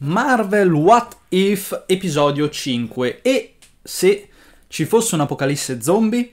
Marvel What If episodio 5 e se ci fosse un apocalisse zombie?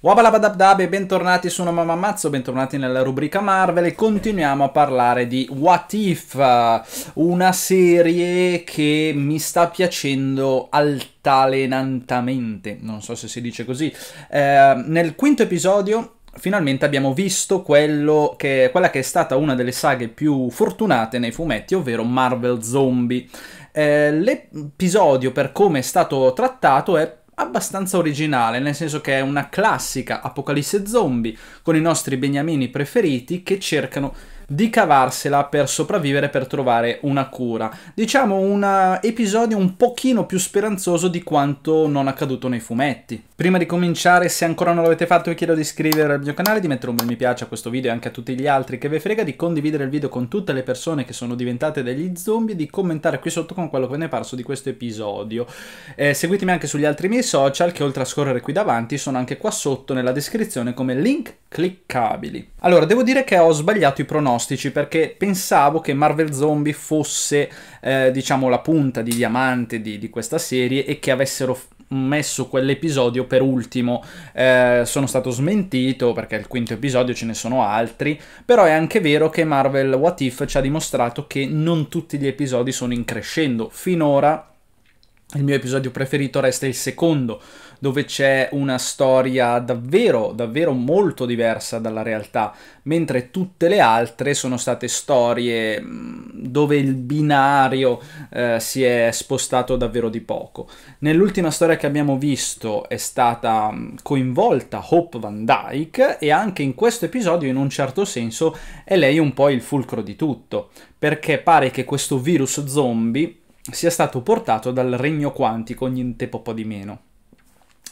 Wabalabadabdab e bentornati su Una Mamma Mazzo, bentornati nella rubrica Marvel e continuiamo a parlare di What If, una serie che mi sta piacendo altalenantamente, non so se si dice così. Eh, nel quinto episodio finalmente abbiamo visto che, quella che è stata una delle saghe più fortunate nei fumetti, ovvero Marvel Zombie. Eh, l'episodio per come è stato trattato è abbastanza originale, nel senso che è una classica apocalisse zombie con i nostri beniamini preferiti che cercano di cavarsela per sopravvivere, per trovare una cura. Diciamo un eh, episodio un pochino più speranzoso di quanto non accaduto nei fumetti. Prima di cominciare, se ancora non l'avete fatto, vi chiedo di iscrivervi al mio canale, di mettere un bel mi piace a questo video e anche a tutti gli altri che ve frega, di condividere il video con tutte le persone che sono diventate degli zombie, di commentare qui sotto con quello che ne è parso di questo episodio. Eh, seguitemi anche sugli altri miei social che oltre a scorrere qui davanti sono anche qua sotto nella descrizione come link cliccabili. Allora, devo dire che ho sbagliato i pronomi pronostici perché pensavo che Marvel Zombie fosse, eh, diciamo, la punta di diamante di, di questa serie e che avessero messo quell'episodio per ultimo. Eh, sono stato smentito perché il quinto episodio ce ne sono altri, però è anche vero che Marvel What If ci ha dimostrato che non tutti gli episodi sono in crescendo. Finora il mio episodio preferito resta il secondo, dove c'è una storia davvero, davvero molto diversa dalla realtà, mentre tutte le altre sono state storie mm, dove il binario eh, si è spostato davvero di poco. Nell'ultima storia che abbiamo visto è stata mm, coinvolta Hope Van Dyke e anche in questo episodio in un certo senso è lei un po' il fulcro di tutto, perché pare che questo virus zombie sia stato portato dal regno quantico, niente po' di meno.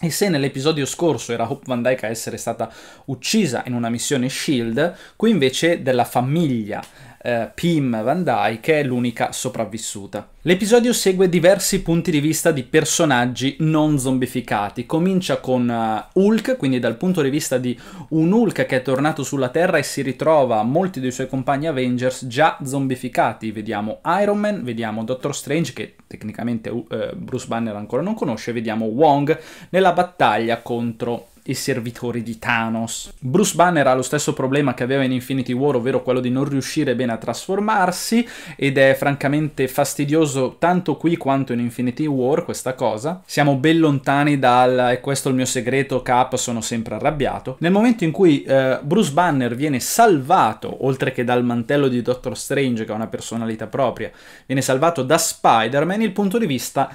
E se nell'episodio scorso era Hope Van Dyke a essere stata uccisa in una missione SHIELD, qui invece della famiglia eh, Pim Van Dyke, che è l'unica sopravvissuta. L'episodio segue diversi punti di vista di personaggi non zombificati. Comincia con uh, Hulk, quindi dal punto di vista di un Hulk che è tornato sulla Terra e si ritrova molti dei suoi compagni Avengers già zombificati. Vediamo Iron Man, vediamo Doctor Strange, che tecnicamente uh, eh, Bruce Banner ancora non conosce, vediamo Wong nella battaglia contro e servitori di Thanos. Bruce Banner ha lo stesso problema che aveva in Infinity War, ovvero quello di non riuscire bene a trasformarsi, ed è francamente fastidioso tanto qui quanto in Infinity War questa cosa. Siamo ben lontani dal e questo è il mio segreto, Cap, sono sempre arrabbiato». Nel momento in cui eh, Bruce Banner viene salvato, oltre che dal mantello di Doctor Strange, che ha una personalità propria, viene salvato da Spider-Man, il punto di vista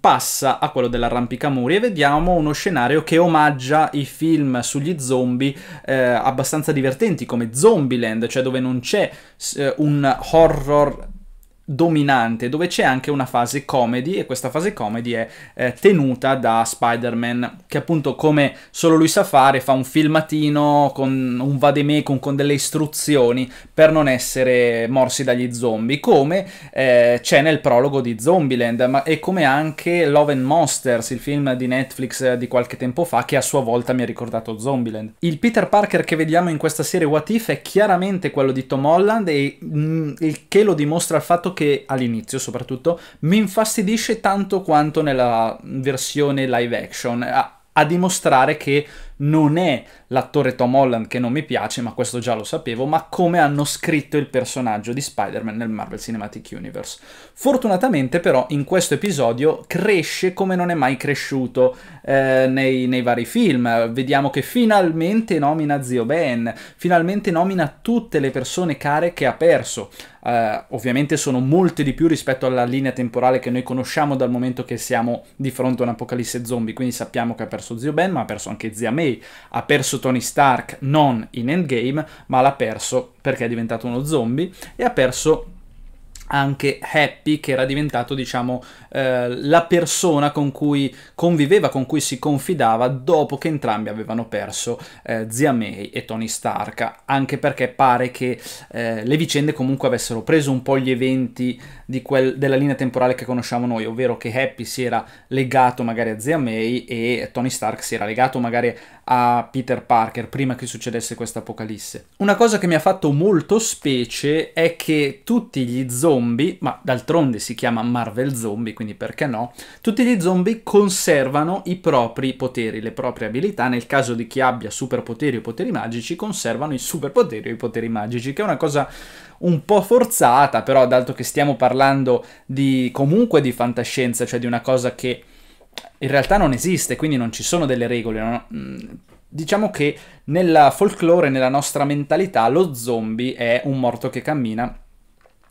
passa a quello dell'arrampicamuri e vediamo uno scenario che omaggia i film sugli zombie eh, abbastanza divertenti come Zombieland, cioè dove non c'è eh, un horror dominante, dove c'è anche una fase comedy e questa fase comedy è eh, tenuta da Spider-Man, che appunto come solo lui sa fare, fa un filmatino con un vademecum, con delle istruzioni per non essere morsi dagli zombie, come eh, c'è nel prologo di Zombieland ma, e come anche Love and Monsters, il film di Netflix eh, di qualche tempo fa, che a sua volta mi ha ricordato Zombieland. Il Peter Parker che vediamo in questa serie What If è chiaramente quello di Tom Holland e mh, mm, il che lo dimostra il fatto che che all'inizio soprattutto mi infastidisce tanto quanto nella versione live action, a, a dimostrare che non è l'attore Tom Holland che non mi piace, ma questo già lo sapevo, ma come hanno scritto il personaggio di Spider-Man nel Marvel Cinematic Universe. Fortunatamente però in questo episodio cresce come non è mai cresciuto eh, nei, nei, vari film, vediamo che finalmente nomina Zio Ben, finalmente nomina tutte le persone care che ha perso. Eh, ovviamente sono molte di più rispetto alla linea temporale che noi conosciamo dal momento che siamo di fronte a un'apocalisse zombie, quindi sappiamo che ha perso Zio Ben, ma ha perso anche Zia May, Day, ha perso Tony Stark non in Endgame, ma l'ha perso perché è diventato uno zombie, e ha perso anche Happy, che era diventato, diciamo, eh, la persona con cui conviveva, con cui si confidava dopo che entrambi avevano perso eh, Zia May e Tony Stark, anche perché pare che eh, le vicende comunque avessero preso un po' gli eventi quel, della linea temporale che conosciamo noi, ovvero che Happy si era legato magari a Zia May e Tony Stark si era legato magari a Peter Parker prima che succedesse questa apocalisse. Una cosa che mi ha fatto molto specie è che tutti gli zombie, ma d'altronde si chiama Marvel Zombie, quindi perché no, tutti gli zombie conservano i propri poteri, le proprie abilità, nel caso di chi abbia superpoteri o poteri magici, conservano i superpoteri o i poteri magici, che è una cosa un po' forzata, però dato che stiamo parlando di comunque di fantascienza, cioè di una cosa che in realtà non esiste, quindi non ci sono delle regole. Non... Mm, diciamo che nel folklore, nella nostra mentalità, lo zombie è un morto che cammina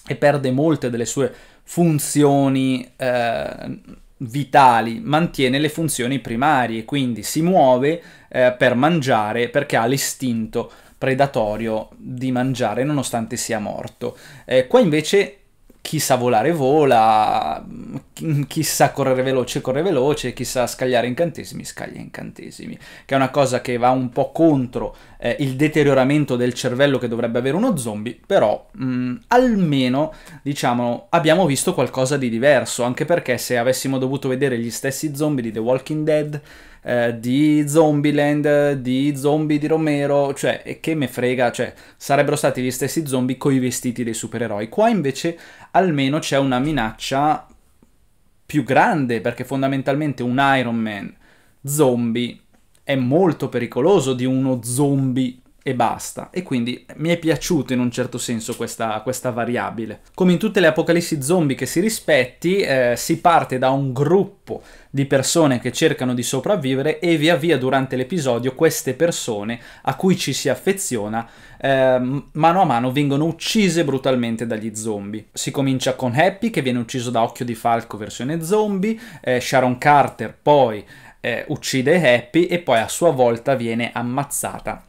e perde molte delle sue funzioni eh, vitali, mantiene le funzioni primarie, quindi si muove eh, per mangiare perché ha l'istinto predatorio di mangiare nonostante sia morto. Eh, qua invece chi sa volare vola, mm, chi sa correre veloce corre veloce, chi sa scagliare incantesimi scaglia incantesimi, che è una cosa che va un po' contro eh, il deterioramento del cervello che dovrebbe avere uno zombie, però mh, mm, almeno diciamo abbiamo visto qualcosa di diverso, anche perché se avessimo dovuto vedere gli stessi zombie di The Walking Dead eh, di Zombieland, di zombie di Romero, cioè, e che me frega, cioè, sarebbero stati gli stessi zombie coi vestiti dei supereroi. Qua invece almeno c'è una minaccia più grande, perché fondamentalmente un Iron Man zombie è molto pericoloso di uno zombie e basta. E quindi mi è piaciuto in un certo senso questa, questa variabile. Come in tutte le apocalissi zombie che si rispetti, eh, si parte da un gruppo di persone che cercano di sopravvivere e via via durante l'episodio queste persone a cui ci si affeziona eh, mano a mano vengono uccise brutalmente dagli zombie. Si comincia con Happy che viene ucciso da Occhio di Falco versione zombie, eh, Sharon Carter poi eh, uccide Happy e poi a sua volta viene ammazzata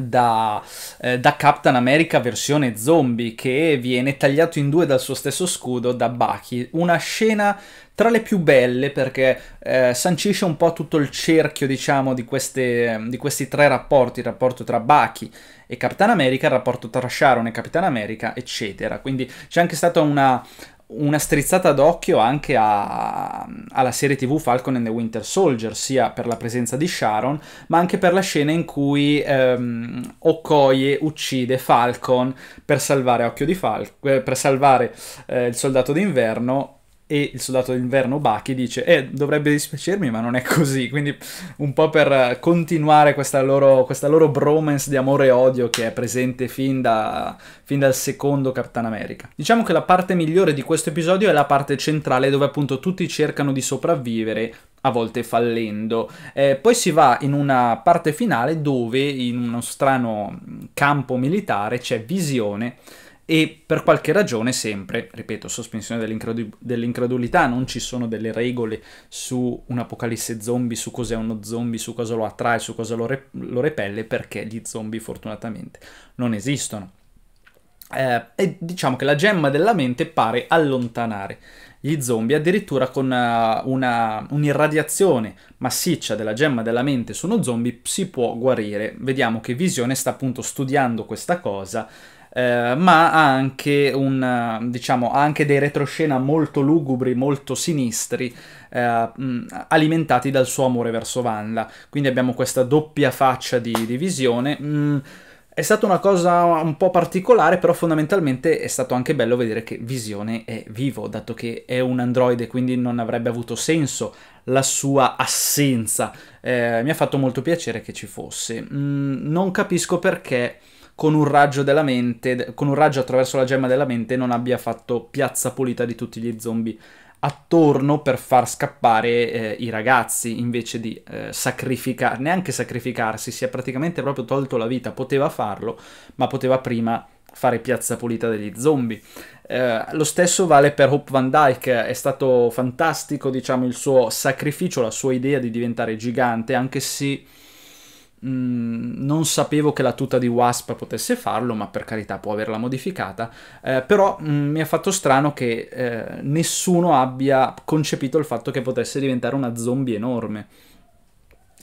da, eh, da, Captain America versione zombie che viene tagliato in due dal suo stesso scudo da Bucky. Una scena tra le più belle perché eh, sancisce un po' tutto il cerchio diciamo di, queste, di, questi tre rapporti, il rapporto tra Bucky e Captain America, il rapporto tra Sharon e Captain America eccetera. Quindi c'è anche stata una, una strizzata d'occhio anche a, alla serie tv Falcon and the Winter Soldier, sia per la presenza di Sharon, ma anche per la scena in cui ehm, Okoye uccide Falcon per salvare, Occhio di Fal- eh, per salvare eh, il soldato d'inverno e il soldato d'inverno Baki dice eh dovrebbe dispiacermi ma non è così quindi un po' per continuare questa loro, questa loro bromance di amore e odio che è presente fin, da, fin dal secondo Capitan America diciamo che la parte migliore di questo episodio è la parte centrale dove appunto tutti cercano di sopravvivere a volte fallendo. Eh, poi si va in una parte finale dove in uno strano campo militare c'è Visione e per qualche ragione sempre, ripeto, sospensione dell'incredulità, non ci sono delle regole su un apocalisse zombie, su cos'è uno zombie, su cosa lo attrae, su cosa lo, re- lo repelle, perché gli zombie fortunatamente non esistono. Eh, e diciamo che la gemma della mente pare allontanare gli zombie addirittura con una, eh, una, un'irradiazione massiccia della gemma della mente su uno zombie si può guarire. Vediamo che Visione sta appunto studiando questa cosa eh, ma ha anche, un, diciamo, ha anche dei retroscena molto lugubri, molto sinistri, eh, mm, alimentati dal suo amore verso Vanla. Quindi abbiamo questa doppia faccia di, di visione. Mm, è stata una cosa un po' particolare, però fondamentalmente è stato anche bello vedere che Visione è vivo, dato che è un androide, quindi non avrebbe avuto senso la sua assenza. Eh, mi ha fatto molto piacere che ci fosse. Mm, non capisco perché con un raggio della mente, con un raggio attraverso la gemma della mente, non abbia fatto piazza pulita di tutti gli zombie attorno per far scappare eh, i ragazzi invece di eh, sacrificare, neanche sacrificarsi, si è praticamente proprio tolto la vita, poteva farlo, ma poteva prima fare piazza pulita degli zombie. Eh, lo stesso vale per Hope Van Dyke, è stato fantastico, diciamo, il suo sacrificio, la sua idea di diventare gigante, anche se Mm, non sapevo che la tuta di Wasp potesse farlo, ma per carità può averla modificata, eh, però mm, mi ha fatto strano che eh, nessuno abbia concepito il fatto che potesse diventare una zombie enorme.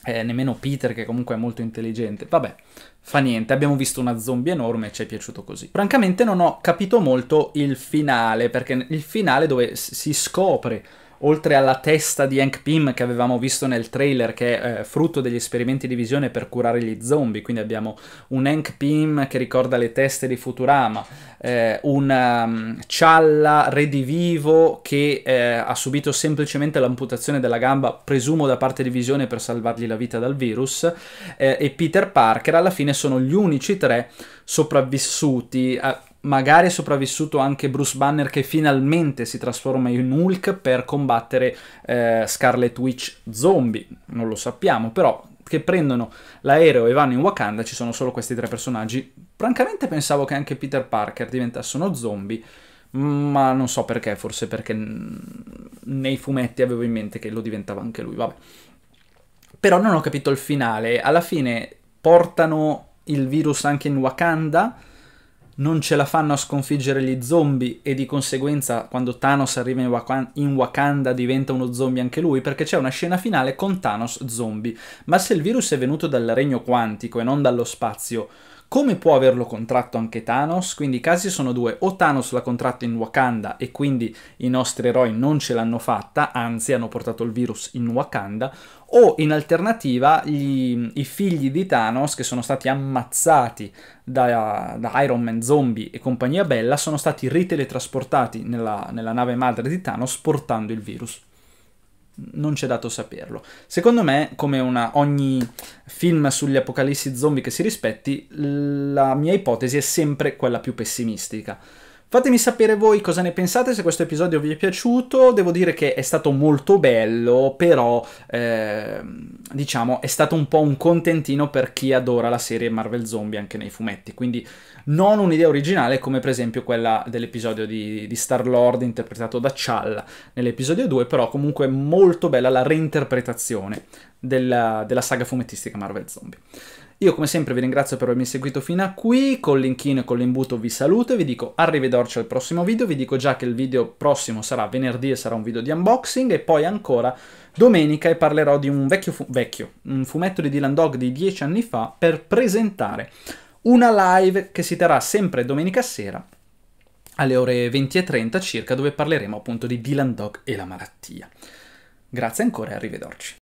Eh, nemmeno Peter che comunque è molto intelligente. Vabbè, fa niente, abbiamo visto una zombie enorme e ci è piaciuto così. Francamente non ho capito molto il finale, perché il finale dove si scopre oltre alla testa di Hank Pym che avevamo visto nel trailer, che è eh, frutto degli esperimenti di visione per curare gli zombie, quindi abbiamo un Hank Pym che ricorda le teste di Futurama, eh, un um, ehm, Cialla redivivo che eh, ha subito semplicemente l'amputazione della gamba, presumo da parte di visione per salvargli la vita dal virus, eh, e Peter Parker alla fine sono gli unici tre sopravvissuti. A eh, magari è sopravvissuto anche Bruce Banner che finalmente si trasforma in Hulk per combattere eh, Scarlet Witch zombie, non lo sappiamo, però che prendono l'aereo e vanno in Wakanda ci sono solo questi tre personaggi. Francamente pensavo che anche Peter Parker diventasse uno zombie, ma non so perché, forse perché nei fumetti avevo in mente che lo diventava anche lui, vabbè. Però non ho capito il finale, alla fine portano il virus anche in Wakanda non ce la fanno a sconfiggere gli zombie e di conseguenza quando Thanos arriva in, Wak- in, Wakanda diventa uno zombie anche lui perché c'è una scena finale con Thanos zombie. Ma se il virus è venuto dal regno quantico e non dallo spazio, come può averlo contratto anche Thanos? Quindi i casi sono due, o Thanos l'ha contratto in Wakanda e quindi i nostri eroi non ce l'hanno fatta, anzi hanno portato il virus in Wakanda, o in alternativa gli, i figli di Thanos che sono stati ammazzati da, da, Iron Man Zombie e compagnia bella sono stati riteletrasportati nella, nella nave madre di Thanos portando il virus non c'è dato saperlo. Secondo me, come una, ogni film sugli apocalissi zombie che si rispetti, la mia ipotesi è sempre quella più pessimistica. Fatemi sapere voi cosa ne pensate, se questo episodio vi è piaciuto, devo dire che è stato molto bello, però eh, diciamo è stato un po' un contentino per chi adora la serie Marvel Zombie anche nei fumetti, quindi non un'idea originale come per esempio quella dell'episodio di, di Star-Lord interpretato da Chal nell'episodio 2, però comunque molto bella la reinterpretazione della, della saga fumettistica Marvel Zombie. Io come sempre vi ringrazio per avermi seguito fino a qui, con l'inchino e con l'imbuto vi saluto e vi dico arrivederci al prossimo video, vi dico già che il video prossimo sarà venerdì e sarà un video di unboxing e poi ancora domenica e parlerò di un vecchio, fu vecchio un fumetto di Dylan Dog di dieci anni fa per presentare una live che si terrà sempre domenica sera alle ore 20.30 circa dove parleremo appunto di Dylan Dog e la malattia. Grazie ancora e arrivederci.